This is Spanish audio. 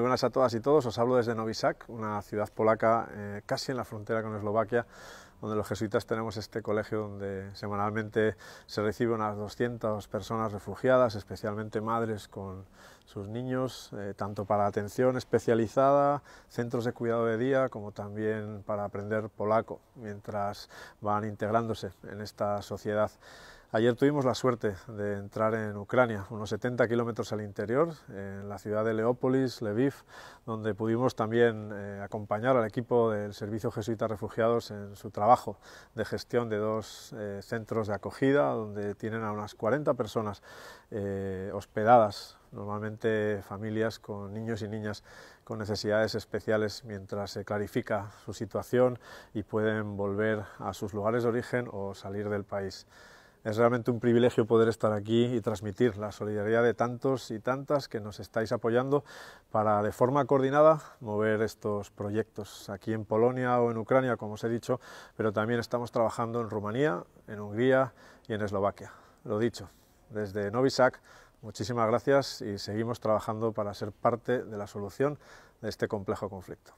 Muy buenas a todas y todos, os hablo desde Novi una ciudad polaca eh, casi en la frontera con Eslovaquia, donde los jesuitas tenemos este colegio donde semanalmente se reciben unas 200 personas refugiadas, especialmente madres con sus niños, eh, tanto para atención especializada, centros de cuidado de día, como también para aprender polaco mientras van integrándose en esta sociedad. Ayer tuvimos la suerte de entrar en Ucrania, unos 70 kilómetros al interior, en la ciudad de Leópolis, Lviv, donde pudimos también eh, acompañar al equipo del Servicio Jesuita Refugiados en su trabajo de gestión de dos eh, centros de acogida, donde tienen a unas 40 personas eh, hospedadas normalmente familias con niños y niñas con necesidades especiales mientras se clarifica su situación y pueden volver a sus lugares de origen o salir del país. Es realmente un privilegio poder estar aquí y transmitir la solidaridad de tantos y tantas que nos estáis apoyando para de forma coordinada mover estos proyectos aquí en Polonia o en Ucrania, como os he dicho, pero también estamos trabajando en Rumanía, en Hungría y en Eslovaquia. Lo dicho, desde Novi Sad, muchísimas gracias y seguimos trabajando para ser parte de la solución de este complejo conflicto.